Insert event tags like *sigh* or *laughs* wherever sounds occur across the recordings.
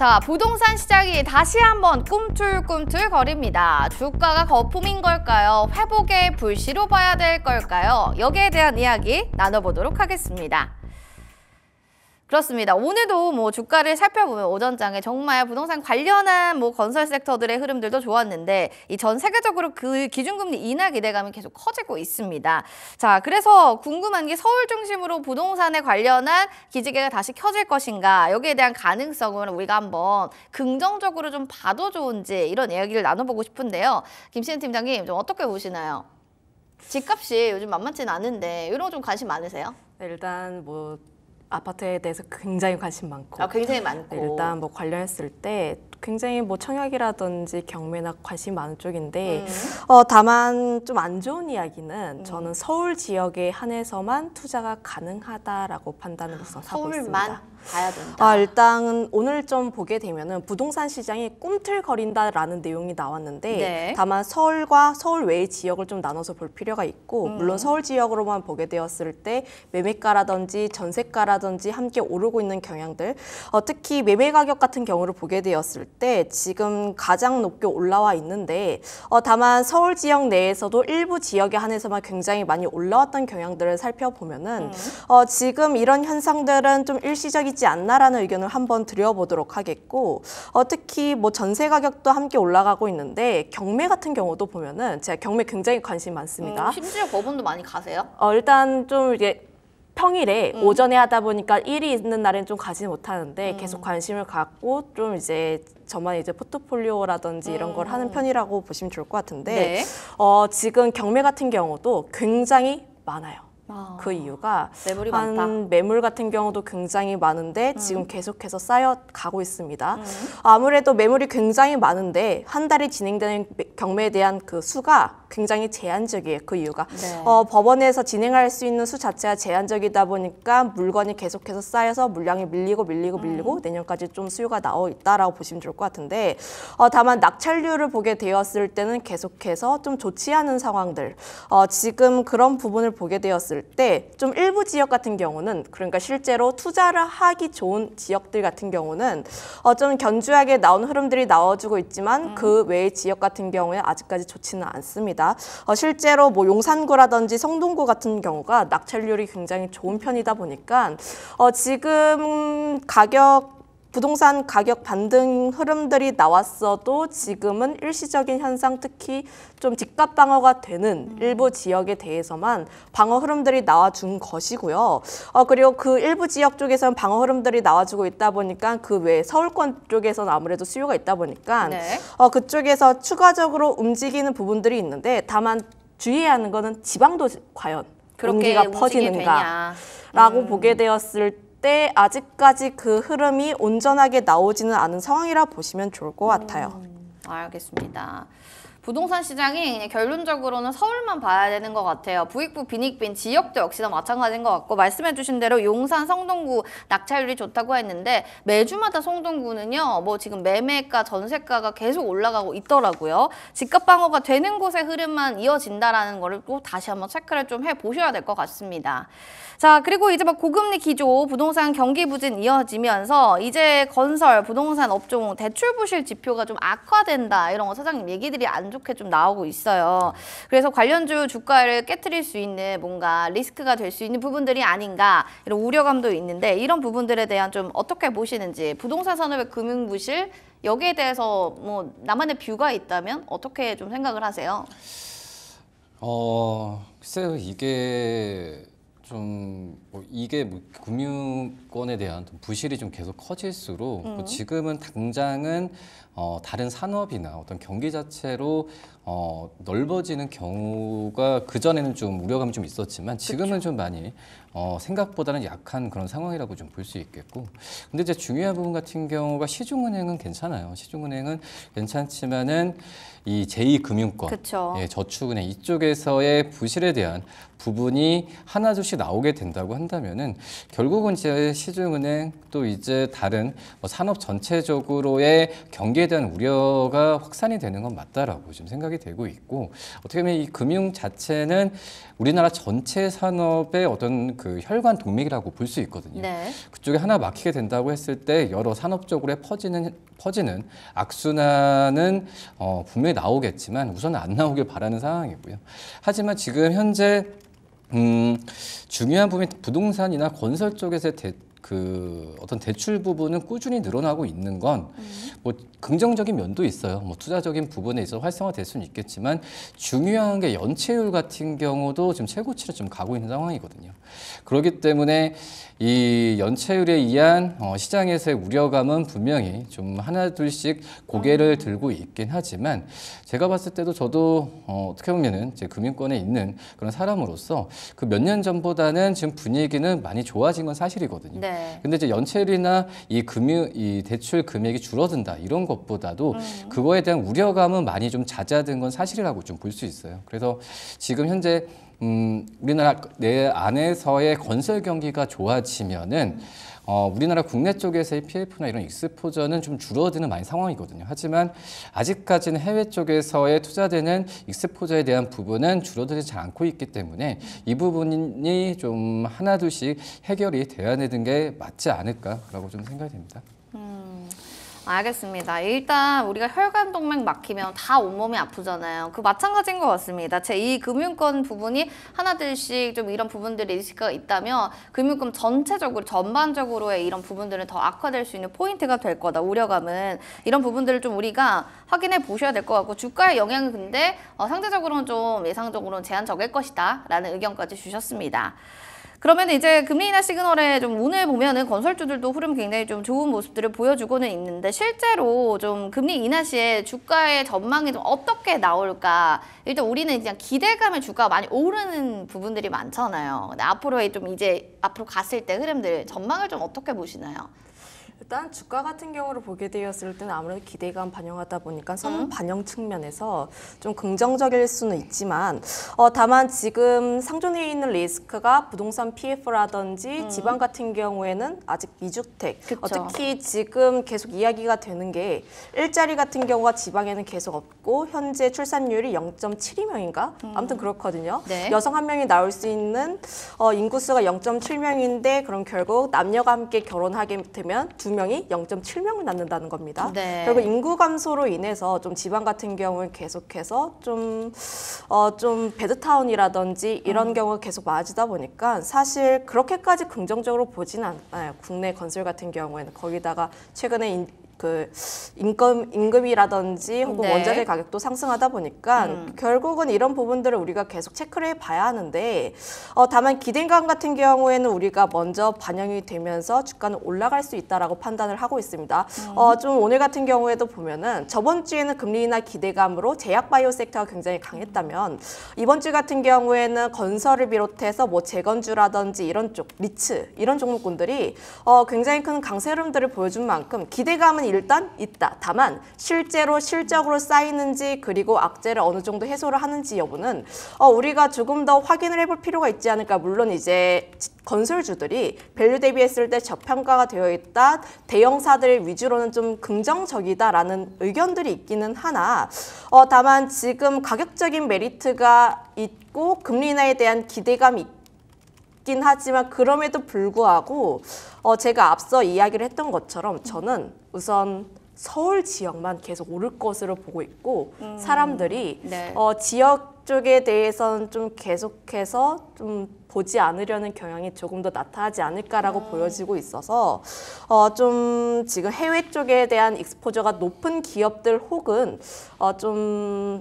자, 부동산 시장이 다시 한번 꿈틀꿈틀 거립니다. 주가가 거품인 걸까요? 회복의 불씨로 봐야 될 걸까요? 여기에 대한 이야기 나눠보도록 하겠습니다. 그렇습니다. 오늘도 뭐 주가를 살펴보면 오전장에 정말 부동산 관련한 뭐 건설 섹터들의 흐름들도 좋았는데 이 전 세계적으로 그 기준금리 인하 기대감이 계속 커지고 있습니다. 자, 그래서 궁금한 게 서울 중심으로 부동산에 관련한 기지개가 다시 켜질 것인가 여기에 대한 가능성은 우리가 한번 긍정적으로 좀 봐도 좋은지 이런 이야기를 나눠보고 싶은데요. 김신 팀장님 좀 어떻게 보시나요? 집값이 요즘 만만치는 않은데 이런 거 좀 관심 많으세요? 네, 일단 뭐 아파트에 대해서 굉장히 관심 많고 아, 굉장히 네, 많고 일단 뭐 관련했을 때 굉장히 뭐 청약이라든지 경매나 관심 많은 쪽인데 음. 어, 다만 좀 안 좋은 이야기는 음. 저는 서울 지역에 한해서만 투자가 가능하다라고 판단을 우선 하고 있습니다. 서울만 봐야 된다. 아, 일단 오늘 좀 보게 되면은 부동산 시장이 꿈틀거린다라는 내용이 나왔는데 네. 다만 서울과 서울 외의 지역을 좀 나눠서 볼 필요가 있고 음. 물론 서울 지역으로만 보게 되었을 때 매매가라든지 전세가라든지 함께 오르고 있는 경향들 어, 특히 매매 가격 같은 경우를 보게 되었을 때 지금 가장 높게 올라와 있는데 어, 다만 서울 지역 내에서도 일부 지역에 한해서만 굉장히 많이 올라왔던 경향들을 살펴보면은 음. 어, 지금 이런 현상들은 좀 일시적인 전략이지 않나라는 의견을 한번 드려보도록 하겠고 어, 특히 뭐 전세 가격도 함께 올라가고 있는데 경매 같은 경우도 보면은 제가 경매 굉장히 관심 많습니다. 음, 심지어 법원도 많이 가세요? 어, 일단 좀 이게 평일에 음. 오전에 하다 보니까 일이 있는 날엔 좀 가지 못하는데 음. 계속 관심을 갖고 좀 이제 저만 이제 포트폴리오라든지 음. 이런 걸 하는 음. 편이라고 보시면 좋을 것 같은데 네. 어, 지금 경매 같은 경우도 굉장히 많아요. 아. 그 이유가 매물이 한 많다. 매물 같은 경우도 굉장히 많은데 음. 지금 계속해서 쌓여 가고 있습니다. 음. 아무래도 매물이 굉장히 많은데 한달이 진행되는 경매에 대한 그 수가 굉장히 제한적이에요. 그 이유가 네. 어, 법원에서 진행할 수 있는 수 자체가 제한적이다 보니까 물건이 계속해서 쌓여서 물량이 밀리고 밀리고 음. 밀리고 음. 내년까지 좀 수요가 나와 있다라고 보시면 좋을 것 같은데 어, 다만 낙찰률을 보게 되었을 때는 계속해서 좀 좋지 않은 상황들 어, 지금 그런 부분을 보게 되었을 봤을 때좀 일부 지역 같은 경우는 그러니까 실제로 투자를 하기 좋은 지역들 같은 경우는 어, 좀 견주하게 나온 흐름들이 나와주고 있지만 음. 그 외의 지역 같은 경우에 아직까지 좋지는 않습니다. 어, 실제로 뭐 용산구라든지 성동구 같은 경우가 낙찰률이 굉장히 좋은 편이다 보니까 어, 지금 가격 부동산 가격 반등 흐름들이 나왔어도 지금은 일시적인 현상 특히 좀 집값 방어가 되는 음. 일부 지역에 대해서만 방어 흐름들이 나와준 것이고요. 어, 그리고 그 일부 지역 쪽에서는 방어 흐름들이 나와주고 있다 보니까 그외에 서울권 쪽에서는 아무래도 수요가 있다 보니까 네. 어, 그쪽에서 추가적으로 움직이는 부분들이 있는데 다만 주의해야 하는 거는 지방도 과연 그렇게 경기가 퍼지는가라고 음. 보게 되었을 때때 아직까지 그 흐름이 온전하게 나오지는 않은 상황이라 보시면 좋을 것 같아요. 음, 알겠습니다. 부동산 시장이 결론적으로는 서울만 봐야 되는 것 같아요. 부익부 빈익빈 지역도 역시나 마찬가지인 것 같고 말씀해주신 대로 용산 성동구 낙찰률이 좋다고 했는데 매주마다 성동구는요. 뭐 지금 매매가 전세가가 계속 올라가고 있더라고요. 집값 방어가 되는 곳의 흐름만 이어진다라는 거를 또 다시 한번 체크를 좀 해보셔야 될 것 같습니다. 자 그리고 이제 막 뭐 고금리 기조 부동산 경기 부진 이어지면서 이제 건설 부동산 업종 대출 부실 지표가 좀 악화된다 이런 거 사장님 얘기들이 안 좋. 좋게 좀 나오고 있어요. 그래서 관련주 주가를 깨뜨릴 수 있는 뭔가 리스크가 될 수 있는 부분들이 아닌가 이런 우려감도 있는데 이런 부분들에 대한 좀 어떻게 보시는지 부동산 산업의 금융 부실 여기에 대해서 뭐 나만의 뷰가 있다면 어떻게 좀 생각을 하세요? 어, 글쎄요 이게 좀뭐 이게 뭐 금융권에 대한 좀 부실이 좀 계속 커질수록 뭐 음. 뭐 지금은 당장은 어, 다른 산업이나 어떤 경기 자체로 어, 넓어지는 경우가 그 전에는 좀 우려감이 좀 있었지만 지금은 좀 많이 어, 생각보다는 약한 그런 상황이라고 좀 볼 수 있겠고 근데 이제 중요한 부분 같은 경우가 시중은행은 괜찮아요. 시중은행은 괜찮지만은 이 제2금융권, 예, 저축은행 이쪽에서의 부실에 대한 부분이 하나둘씩 나오게 된다고 한다면은 결국은 이제 시중은행 또 이제 다른 뭐 산업 전체적으로의 경기에 대한 우려가 확산이 되는 건 맞다라고 지금 생각이 되고 있고 어떻게 보면 이 금융 자체는 우리나라 전체 산업의 어떤 그 혈관 동맥이라고 볼 수 있거든요. 네. 그쪽에 하나 막히게 된다고 했을 때 여러 산업적으로 퍼지는 퍼지는 악순환은 어, 분명히 나오겠지만 우선 안 나오길 바라는 상황이고요. 하지만 지금 현재 음, 중요한 부분이 부동산이나 건설 쪽에서 대, 그 어떤 대출 부분은 꾸준히 늘어나고 있는 건뭐 음. 뭐 긍정적인 면도 있어요. 뭐 투자적인 부분에 있어서 활성화될 수는 있겠지만 중요한 게 연체율 같은 경우도 지금 최고치를 좀 가고 있는 상황이거든요. 그렇기 때문에 이 연체율에 의한 어, 시장에서의 우려감은 분명히 좀 하나 둘씩 고개를 들고 있긴 하지만 제가 봤을 때도 저도 어, 떻게 보면은 제 금융권에 있는 그런 사람으로서 그 몇 년 전보다는 지금 분위기는 많이 좋아진 건 사실이거든요. 네. 근데 이제 연체율이나 이 금융 이 대출 금액이 줄어든다 이런 것보다도 음. 그거에 대한 우려감은 많이 좀 잦아든 건 사실이라고 좀 볼 수 있어요. 그래서 지금 현재 음, 우리나라 내 안에서의 건설 경기가 좋아지면은 어, 우리나라 국내 쪽에서의 PF나 이런 익스포저는 좀 줄어드는 많이 상황이거든요. 하지만 아직까지는 해외 쪽에서의 투자되는 익스포저에 대한 부분은 줄어들지 않고 있기 때문에 이 부분이 좀 하나둘씩 해결이 돼야 되는 게 맞지 않을까라고 좀 생각이 됩니다. 음. 알겠습니다. 일단 우리가 혈관동맥 막히면 다 온몸이 아프잖아요. 그 마찬가지인 것 같습니다. 제 이 금융권 부분이 하나둘씩 좀 이런 부분들이 리스크가 있다면 금융권 전체적으로 전반적으로의 이런 부분들은 더 악화될 수 있는 포인트가 될 거다. 우려감은 이런 부분들을 좀 우리가 확인해 보셔야 될 것 같고 주가의 영향은 근데 어, 상대적으로는 좀 예상적으로는 제한적일 것이다 라는 의견까지 주셨습니다. 그러면 이제 금리 인하 시그널에 좀 오늘 보면은 건설주들도 흐름 굉장히 좀 좋은 모습들을 보여주고는 있는데 실제로 좀 금리 인하 시에 주가의 전망이 좀 어떻게 나올까? 일단 우리는 그냥 기대감에 주가가 많이 오르는 부분들이 많잖아요. 근데 앞으로의 좀 이제 앞으로 갔을 때 흐름들 전망을 좀 어떻게 보시나요? 일단 주가 같은 경우를 보게 되었을 때는 아무래도 기대감 반영하다 보니까 선 음. 반영 측면에서 좀 긍정적일 수는 있지만 어, 다만 지금 상존해 있는 리스크가 부동산 PF라든지 음. 지방 같은 경우에는 아직 미주택 어, 특히 지금 계속 이야기가 되는 게 일자리 같은 경우가 지방에는 계속 없고 현재 출산율이 0.72명인가 음. 아무튼 그렇거든요. 네. 여성 한 명이 나올 수 있는 어, 인구수가 0.7명인데 그럼 결국 남녀가 함께 결혼하게 되면 두명 명이 0.7명을 낳는다는 겁니다. 네. 결국 인구 감소로 인해서 좀 지방 같은 경우는 계속해서 좀어좀 베드타운이라든지 어, 이런 음. 경우가 계속 많아지다 보니까 사실 그렇게까지 긍정적으로 보지는 않아요. 국내 건설 같은 경우에는 거기다가 최근에 그 임금 임금이라든지 혹은 네. 원자재 가격도 상승하다 보니까 음. 결국은 이런 부분들을 우리가 계속 체크를 해봐야 하는데 어, 다만 기대감 같은 경우에는 우리가 먼저 반영이 되면서 주가는 올라갈 수 있다라고 판단을 하고 있습니다. 음. 어, 좀 오늘 같은 경우에도 보면은 저번 주에는 금리 나 기대감으로 제약 바이오 섹터가 굉장히 강했다면 이번 주 같은 경우에는 건설을 비롯해서 뭐 재건주라든지 이런 쪽 리츠 이런 종목군들이 어, 굉장히 큰 강세름들을 보여준 만큼 기대감은 일단 있다. 다만 실제로 실적으로 쌓이는지 그리고 악재를 어느 정도 해소를 하는지 여부는 어, 우리가 조금 더 확인을 해볼 필요가 있지 않을까. 물론 이제 건설주들이 밸류 대비했을 때 저평가가 되어 있다. 대형사들 위주로는 좀 긍정적이다라는 의견들이 있기는 하나 어, 다만 지금 가격적인 메리트가 있고 금리 인에 대한 기대감이 있긴 하지만 그럼에도 불구하고 어, 제가 앞서 이야기를 했던 것처럼 저는 우선 서울 지역만 계속 오를 것으로 보고 있고 음. 사람들이 네. 어, 지역 쪽에 대해서는 좀 계속해서 좀 보지 않으려는 경향이 조금 더 나타나지 않을까라고 음. 보여지고 있어서 어, 좀 지금 해외 쪽에 대한 익스포저가 높은 기업들 혹은 어, 좀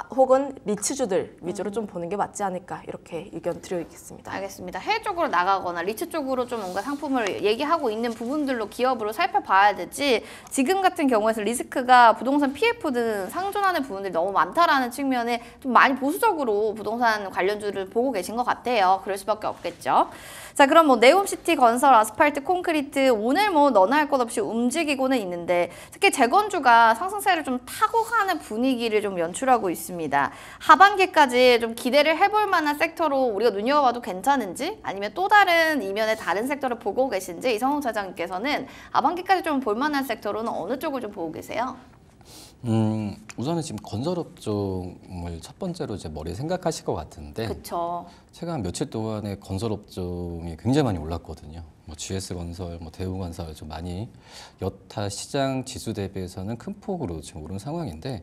아, 혹은 리츠주들 위주로 음. 좀 보는 게 맞지 않을까 이렇게 의견 드리겠습니다. 알겠습니다. 해외 쪽으로 나가거나 리츠 쪽으로 좀 뭔가 상품을 얘기하고 있는 부분들로 기업으로 살펴봐야 되지 지금 같은 경우에서 리스크가 부동산 PF 등 상존하는 부분들이 너무 많다라는 측면에 좀 많이 보수적으로 부동산 관련주를 보고 계신 것 같아요. 그럴 수밖에 없겠죠. 자 그럼 뭐 네옴시티 건설 아스팔트 콘크리트 오늘 뭐 너나 할 것 없이 움직이고는 있는데 특히 재건주가 상승세를 좀 타고 가는 분위기를 좀 연출하고 있습니다. 하반기까지 좀 기대를 해볼 만한 섹터로 우리가 눈여봐도 괜찮은지 아니면 또 다른 이면의 다른 섹터를 보고 계신지 이성훈 차장님께서는 하반기까지 좀 볼만한 섹터로는 어느 쪽을 좀 보고 계세요? 음, 우선은 지금 건설업 종을 첫 번째로 이제 머리에 생각하실 것 같은데 그쵸. 제가 한 며칠 동안에 건설업 종이 굉장히 많이 올랐거든요. 뭐 GS건설, 뭐 대우건설 좀 많이 여타 시장 지수 대비해서는 큰 폭으로 지금 오른 상황인데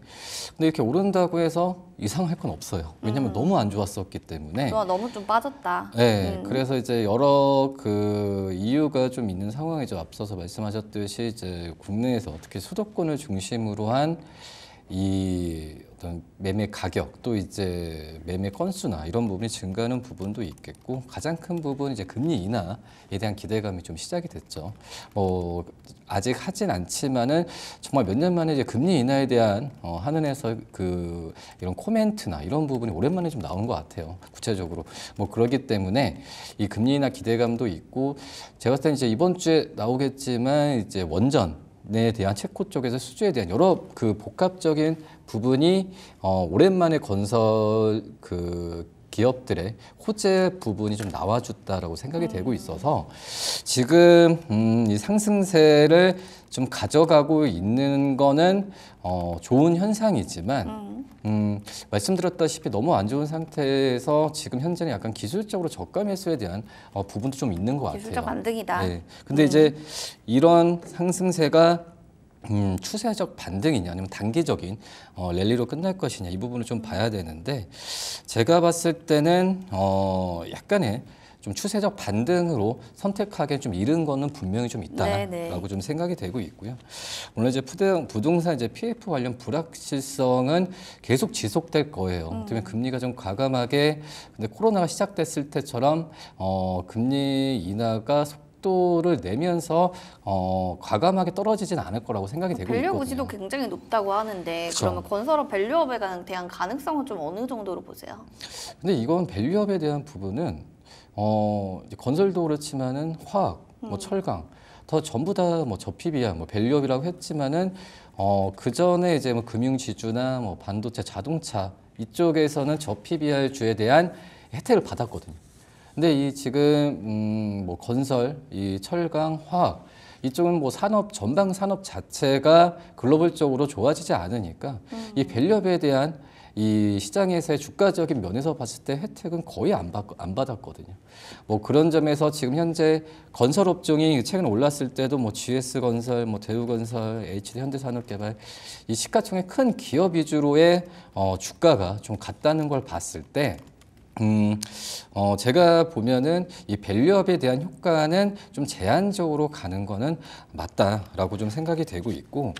근데 이렇게 오른다고 해서 이상할 건 없어요. 왜냐하면 음. 너무 안 좋았었기 때문에 좋아 너무 좀 빠졌다. 네, 음. 그래서 이제 여러 그 이유가 좀 있는 상황이죠. 앞서서 말씀하셨듯이 이제 국내에서 특히 수도권을 중심으로 한이 어떤 매매 가격 또 이제 매매 건수나 이런 부분이 증가하는 부분도 있겠고 가장 큰 부분은 이제 금리 인하에 대한 기대감이 좀 시작이 됐죠. 뭐 아직 하진 않지만은 정말 몇 년 만에 이제 금리 인하에 대한 어, 한은에서 그 이런 코멘트나 이런 부분이 오랜만에 좀 나온 것 같아요. 구체적으로 뭐 그러기 때문에 이 금리 인하 기대감도 있고 제가 봤을 때 이제 이번 주에 나오겠지만 이제 원전 에 대한 체코 쪽에서 수주에 대한 여러 그 복합적인 부분이 어, 오랜만에 건설 그 기업들의 호재 부분이 좀 나와줬다라고 생각이 되고 음. 있어서 지금 음, 이 상승세를 좀 가져가고 있는 거는 어, 좋은 현상이지만 음. 음. 말씀드렸다시피 너무 안 좋은 상태에서 지금 현재는 약간 기술적으로 저가 매수에 대한 어, 부분도 좀 있는 것 같아요. 기술적 반등이다. 네. 근데 음. 이제 이런 상승세가 음, 추세적 반등이냐 아니면 단기적인 어, 랠리로 끝날 것이냐 이 부분을 좀 봐야 되는데 제가 봤을 때는 어, 약간의 좀 추세적 반등으로 선택하기에 좀 이른 거는 분명히 좀 있다라고 네네. 네. 좀 생각이 되고 있고요. 물론 이제 부동산 이제 PF 관련 불확실성은 계속 지속될 거예요. 음. 그 때문에 금리가 좀 과감하게 근데 코로나가 시작됐을 때처럼 어 금리 인하가 속도를 내면서 어, 과감하게 떨어지진 않을 거라고 생각이 되고 밸류 있거든요. 밸류 구지도 굉장히 높다고 하는데 그쵸. 그러면 건설업 밸류업에 대한 가능성은 좀 어느 정도로 보세요? 근데 이건 밸류업에 대한 부분은 어, 건설도 그렇지만은 화학, 뭐 음. 뭐 철강, 더 전부 다 뭐저피비아뭐 밸류업이라고 했지만은 어, 그 전에 이제 뭐 금융지주나 뭐 반도체, 자동차 이쪽에서는 저 p 비아 주에 대한 혜택을 받았거든요. 근데 이 지금 음, 뭐 건설, 이 철강, 화학 이쪽은 뭐 산업 전방 산업 자체가 글로벌적으로 좋아지지 않으니까 음. 이 밸류업에 대한 이 시장에서의 주가적인 면에서 봤을 때 혜택은 거의 안, 받, 안 받았거든요. 뭐 그런 점에서 지금 현재 건설 업종이 최근 올랐을 때도 뭐 GS 건설, 뭐 대우 건설, HD 현대산업개발 이 시가총액 큰 기업 위주로의 어, 주가가 좀 같다는 걸 봤을 때 음, 어, 제가 보면은 이 밸류업에 대한 효과는 좀 제한적으로 가는 거는 맞다라고 좀 생각이 되고 있고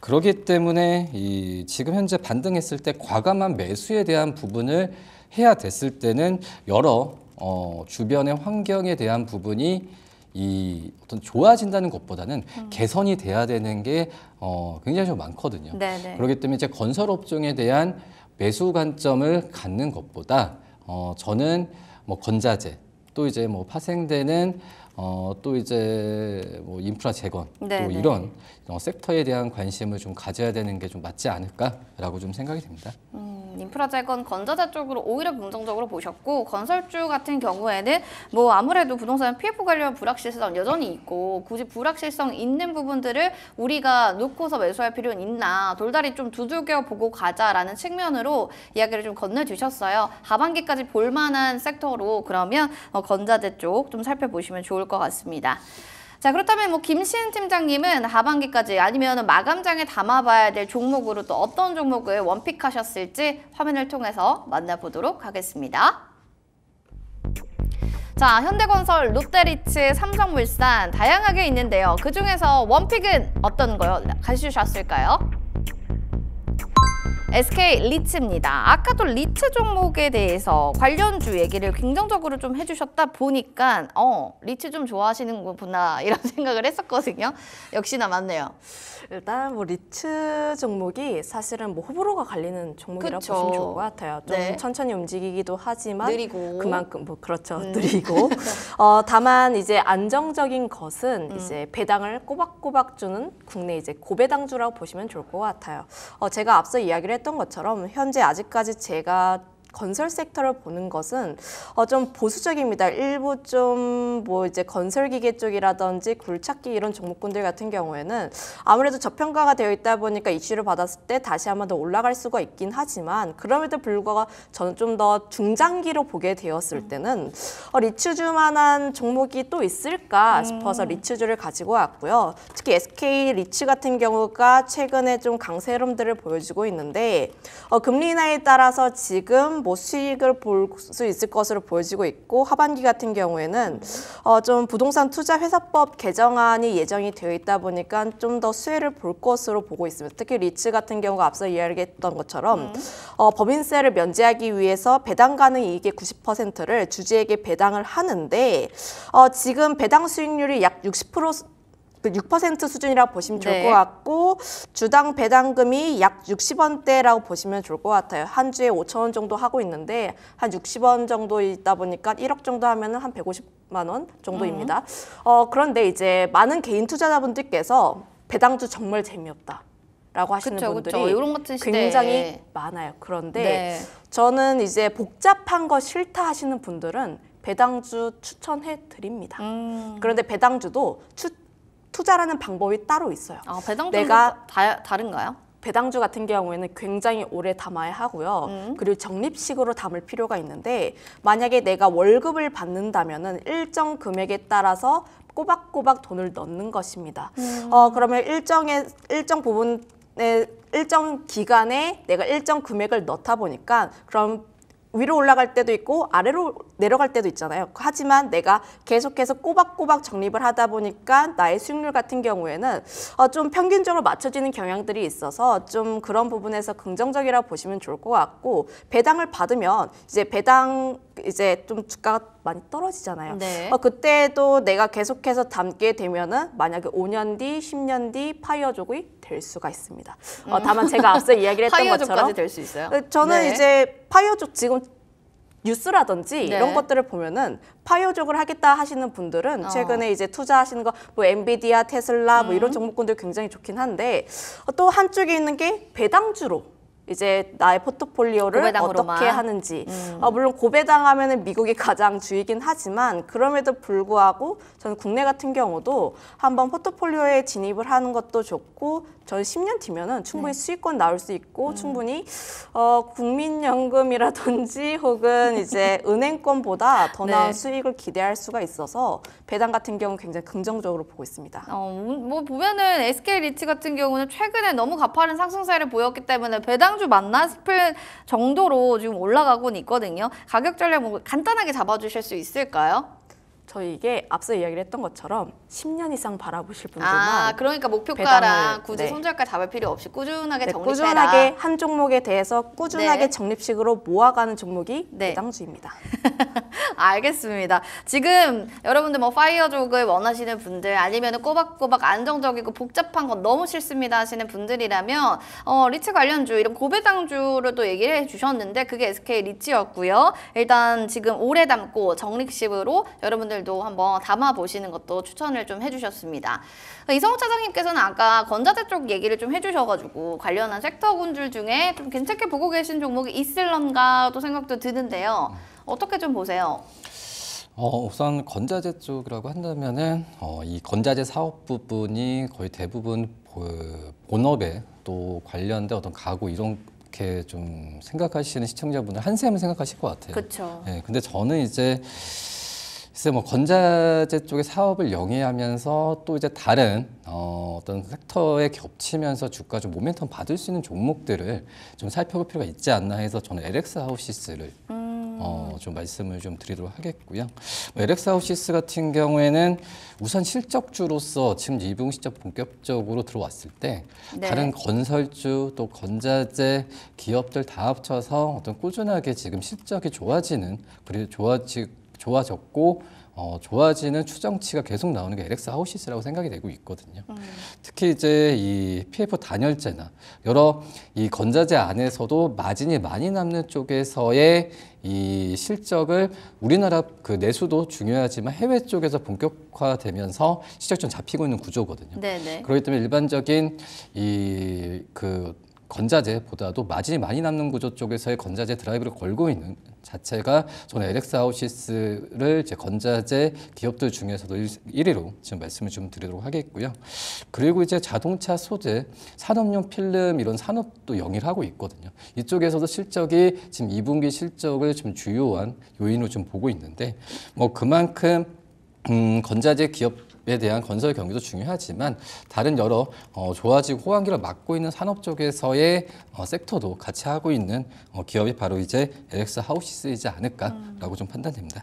그렇기 때문에 이 지금 현재 반등했을 때 과감한 매수에 대한 부분을 해야 됐을 때는 여러 어, 주변의 환경에 대한 부분이 이 어떤 좋아진다는 것보다는 음. 개선이 돼야 되는 게 어, 굉장히 좀 많거든요. 네네. 그렇기 때문에 이제 건설 업종에 대한 매수 관점을 갖는 것보다 어, 저는 뭐 건자재 또 이제 뭐 파생되는 어, 또 이제 뭐 인프라 재건 네, 또 네. 이런, 이런 섹터에 대한 관심을 좀 가져야 되는 게 좀 맞지 않을까라고 좀 생각이 됩니다. 음, 인프라 재건 건자재 쪽으로 오히려 긍정적으로 보셨고 건설주 같은 경우에는 뭐 아무래도 부동산 PF 관련 불확실성 여전히 있고 굳이 불확실성 있는 부분들을 우리가 놓고서 매수할 필요는 있나 돌다리 좀 두들겨 보고 가자라는 측면으로 이야기를 좀 건네주셨어요. 하반기까지 볼만한 섹터로 그러면 어, 건자재 쪽 좀 살펴보시면 좋을 좋을 것 같습니다. 자 그렇다면 뭐 김시은 팀장님은 하반기까지 아니면 마감장에 담아봐야 될 종목으로 또 어떤 종목을 원픽하셨을지 화면을 통해서 만나보도록 하겠습니다. 자, 현대건설, 롯데리츠, 삼성물산 다양하게 있는데요. 그중에서 원픽은 어떤 거요? 가지주셨을까요? SK 리츠입니다. 아까도 리츠 종목에 대해서 관련주 얘기를 긍정적으로 좀 해주셨다 보니까 어 리츠 좀 좋아하시는구나 *laughs* 이런 생각을 했었거든요. 역시나 맞네요. 일단 뭐 리츠 종목이 사실은 뭐 호불호가 갈리는 종목이라고 그쵸. 보시면 좋을 것 같아요. 좀 네. 천천히 움직이기도 하지만 느리고. 그만큼 뭐 그렇죠 음. 느리고 *laughs* 어, 다만 이제 안정적인 것은 음. 이제 배당을 꼬박꼬박 주는 국내 이제 고배당주라고 보시면 좋을 것 같아요. 어, 제가 앞서 이야기를 했던 했던 것처럼 현재 아직까지 제가 건설 섹터를 보는 것은 어, 좀 보수적입니다. 일부 좀 뭐 이제 건설기계 쪽이라든지 굴착기 이런 종목군들 같은 경우에는 아무래도 저평가가 되어 있다 보니까 이슈를 받았을 때 다시 한번 더 올라갈 수가 있긴 하지만 그럼에도 불구하고 저는 좀 더 중장기로 보게 되었을 음. 때는 어, 리츠주만한 종목이 또 있을까 싶어서 음. 리츠주를 가지고 왔고요. 특히 SK 리츠 같은 경우가 최근에 좀 강세름들을 보여주고 있는데 어, 금리 인하에 따라서 지금 뭐수익을볼수 있을 것으로 보여지고 있고 하반기 같은 경우에는 어, 좀 부동산 투자 회사법 개정안이 예정이 되어 있다 보니까 좀 더 수혜를 볼 것으로 보고 있습니다. 특히 리츠 같은 경우가 앞서 이야기했던 것처럼 음. 어, 법인세를 면제하기 위해서 배당 가능 이익의 90%를 주주에게 배당을 하는데 어, 지금 배당 수익률이 약60% 6% 그 수준이라고 보시면 좋을 네. 것 같고 주당 배당금이 약 60원대라고 보시면 좋을 것 같아요. 한 주에 5천 원 정도 하고 있는데 한 60원 정도 있다 보니까 1억 정도 하면한 150만 원 정도입니다. 음. 어 그런데 이제 많은 개인 투자자분들께서 배당주 정말 재미없다. 라고 하시는 그쵸, 분들이 그쵸. 굉장히 많아요. 그런데 네. 저는 이제 복잡한 거 싫다 하시는 분들은 배당주 추천해 드립니다. 음. 그런데 배당주도 추, 천 투자라는 방법이 따로 있어요. 아, 배당주가 내가 다, 른가요 배당주 같은 경우에는 굉장히 오래 담아야 하고요. 음. 그리고 적립식으로 담을 필요가 있는데 만약에 내가 월급을 받는다면 일정 금액에 따라서 꼬박꼬박 돈을 넣는 것입니다. 음. 어 그러면 일정의 일정 부분에 일정 기간에 내가 일정 금액을 넣다 보니까 그럼 위로 올라갈 때도 있고 아래로 내려갈 때도 있잖아요. 하지만 내가 계속해서 꼬박꼬박 적립을 하다 보니까 나의 수익률 같은 경우에는 어, 좀 평균적으로 맞춰지는 경향들이 있어서 좀 그런 부분에서 긍정적이라 고 보시면 좋을 것 같고 배당을 받으면 이제 배당 이제 좀 주가가 많이 떨어지잖아요. 네. 어, 그때도 내가 계속해서 담게 되면은 만약에 5년 뒤, 10년 뒤 파이어족이 될 수가 있습니다. 어, 음. 다만 제가 앞서 이야기를 했던 *laughs* 것처럼 될수 있어요. 어, 저는 네. 이제 파이어족 지금 뉴스라든지 네. 이런 것들을 보면은 파이어족을 하겠다 하시는 분들은 어. 최근에 이제 투자하시는 거뭐 엔비디아, 테슬라 뭐 음. 이런 종목군들 굉장히 좋긴 한데 어, 또 한쪽에 있는 게 배당주로 이제 나의 포트폴리오를 고배당으로만. 어떻게 하는지 음. 어, 물론 고배당하면 미국이 가장 주이긴 하지만 그럼에도 불구하고 저는 국내 같은 경우도 한번 포트폴리오에 진입을 하는 것도 좋고 저는 10년 뒤면은 충분히 네. 수익권 나올 수 있고 음. 충분히 어, 국민연금이라든지 *laughs* 혹은 이제 은행권보다 더 네. 나은 수익을 기대할 수가 있어서 배당 같은 경우 는 굉장히 긍정적으로 보고 있습니다. 어, 뭐 보면은 SK 리츠 같은 경우는 최근에 너무 가파른 상승세를 보였기 때문에 배당주 맞나 싶은 정도로 지금 올라가고 있거든요. 가격 전략 뭐 간단하게 잡아주실 수 있을까요? 저희 에게 앞서 이야기를 했던 것처럼 10년 이상 바라보실 분들만 아, 그러니까 목표가랑 네. 굳이 네. 손절가 잡을 필요 없이 꾸준하게 네, 적립해라. 꾸준하게 한 종목에 대해서 꾸준하게 네. 적립식으로 모아가는 종목이 네. 배당주입니다. *laughs* 알겠습니다. 지금 여러분들 뭐 파이어족을 원하시는 분들 아니면 꼬박꼬박 안정적이고 복잡한 건 너무 싫습니다 하시는 분들이라면 어, 리츠 관련주 이런 고배당주로도 얘기를 해주셨는데 그게 SK 리츠였고요. 일단 지금 오래 담고 정립식으로 여러분들 내용들도 한번 담아보시는 것도 추천을 좀 해주셨습니다. 이성욱 차장님께서는 아까 건자재 쪽 얘기를 좀 해주셔가지고 관련한 섹터군들 중에 좀 괜찮게 보고 계신 종목이 있을런가도 생각도 드는데요. 어떻게 좀 보세요? 어, 우선 건자재 쪽이라고 한다면은 어, 건자재 사업 부분이 거의 대부분 본업에 또 관련된 어떤 가구 이렇게 좀 생각하시는 시청자분들 한샘을 생각하실 것 같아요. 그렇죠. 예, 근데 저는 이제 글쎄 뭐 건자재 쪽의 사업을 영위하면서 또 이제 다른 어, 어떤 섹터에 겹치면서 주가 좀 모멘텀 받을 수 있는 종목들을 좀 살펴볼 필요가 있지 않나 해서 저는 LX 하우시스를 음. 어, 좀 말씀을 좀 드리도록 하겠고요. 뭐 LX 하우시스 같은 경우에는 우선 실적주로서 지금 2분 시적 본격적으로 들어왔을 때 네. 다른 건설주 또 건자재 기업들 다 합쳐서 어떤 꾸준하게 지금 실적이 좋아지는 그리고 좋아지고 좋아졌고 어, 좋아지는 추정치가 계속 나오는 게 LX 하우시스라고 생각이 되고 있거든요. 음. 특히 이제 이 PF 단열재나 여러 이 건자재 안에서도 마진이 많이 남는 쪽에서의 이 실적을 우리나라 그 내수도 중요하지만 해외 쪽에서 본격화되면서 시적 좀 잡히고 있는 구조거든요. 네네. 네. 그렇기 때문에 일반적인 이 그 건자재보다도 마진이 많이 남는 구조 쪽에서의 건자재 드라이브를 걸고 있는 자체가 저는 에렉사우시스를 이제 건자재 기업들 중에서도 1위로 지금 말씀을 좀 드리도록 하겠고요. 그리고 이제 자동차 소재, 산업용 필름 이런 산업도 영위하고 있거든요. 이쪽에서도 실적이 지금 2분기 실적을 좀 주요한 요인으로 좀 보고 있는데 뭐 그만큼 음, 건자재 기업 에 대한 건설 경기도 중요하지만 다른 여러 어, 좋아지고 호황기를 맞고 있는 산업 쪽에서의 어, 섹터도 같이 하고 있는 어, 기업이 바로 이제 LX 하우시스이지 않을까라고 음. 좀 판단됩니다.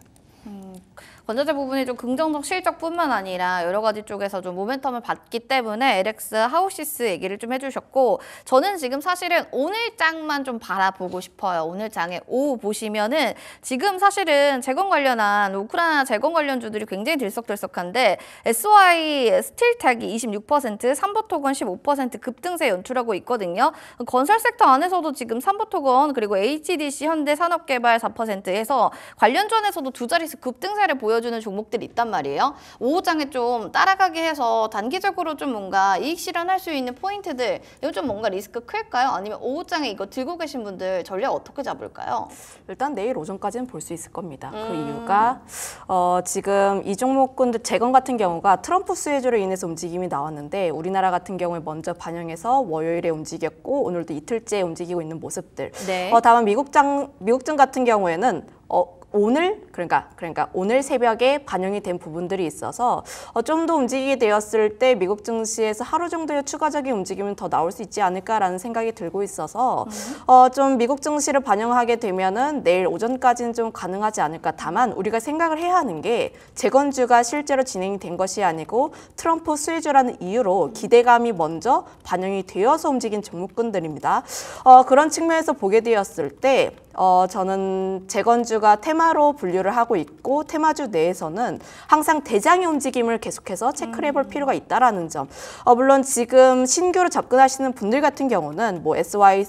건자재 부분이 좀 긍정적 실적뿐만 아니라 여러 가지 쪽에서 좀 모멘텀을 받기 때문에 LX 하우시스 얘기를 좀 해주셨고 저는 지금 사실은 오늘 장만 좀 바라보고 싶어요. 오늘 장에 오후 보시면은 지금 사실은 재건 관련한 우크라이나 재건 관련주들이 굉장히 들썩들썩한데 SY 스틸텍이 26%, 삼보토건 15% 급등세 연출하고 있거든요. 건설 섹터 안에서도 지금 삼보토건 그리고 HDC 현대 산업개발 4%에서 관련주 안에서도 두 자릿수 급등세를 보여 보여주는 종목들이 있단 말이에요. 5호장에 좀 따라가게 해서 단기적으로 좀 뭔가 이익 실현할 수 있는 포인트들 이거 좀 뭔가 리스크 클까요? 아니면 5호장에 이거 들고 계신 분들 전략 어떻게 잡을까요? 일단 내일 오전까지는 볼 수 있을 겁니다. 그 음. 그 이유가 어, 지금 이 종목군들 재건 같은 경우가 트럼프 수혜주로 인해서 움직임이 나왔는데 우리나라 같은 경우에 먼저 반영해서 월요일에 움직였고 오늘도 이틀째 움직이고 있는 모습들. 네. 어, 다만 미국장 미국증 같은 경우에는 어, 오늘 그러니까 그러니까 오늘 새벽에 반영이 된 부분들이 있어서 어, 좀 더 움직이게 되었을 때 미국 증시에서 하루 정도의 추가적인 움직임은 더 나올 수 있지 않을까라는 생각이 들고 있어서 음. 어, 좀 미국 증시를 반영하게 되면은 내일 오전까지는 좀 가능하지 않을까. 다만 우리가 생각을 해야 하는 게 재건주가 실제로 진행이 된 것이 아니고 트럼프 수혜주라는 이유로 기대감이 먼저 반영이 되어서 움직인 종목군들입니다. 어, 그런 측면에서 보게 되었을 때 어, 저는 재건주가 테마로 분류를 하고 있고 테마주 내에서는 항상 대장의 움직임을 계속해서 체크를 해볼 음. 필요가 있다라는 점. 어, 물론 지금 신규로 접근하시는 분들 같은 경우는 뭐 SY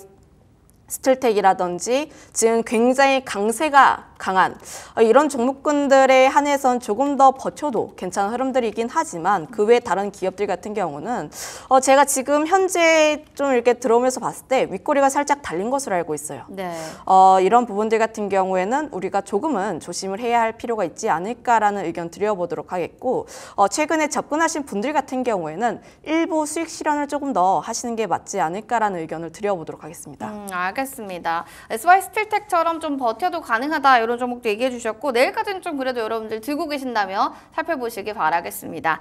스틸텍이라든지 지금 굉장히 강세가 강한 어, 이런 종목군들에 한해선 조금 더 버텨도 괜찮은 흐름들이긴 하지만 그 외 다른 기업들 같은 경우는 어 제가 지금 현재 좀 이렇게 들어오면서 봤을 때 윗꼬리가 살짝 달린 것으로 알고 있어요. 네. 어 이런 부분들 같은 경우에는 우리가 조금은 조심을 해야 할 필요가 있지 않을까라는 의견 드려보도록 하겠고 어 최근에 접근하신 분들 같은 경우에는 일부 수익 실현을 조금 더 하시는 게 맞지 않을까라는 의견을 드려보도록 하겠습니다. 음, 아까 그러니까 하겠습니다. SY 스틸텍처럼 좀 버텨도 가능하다 이런 종목도 얘기해 주셨고 내일까지는 좀 그래도 여러분들 들고 계신다면 살펴보시기 바라겠습니다.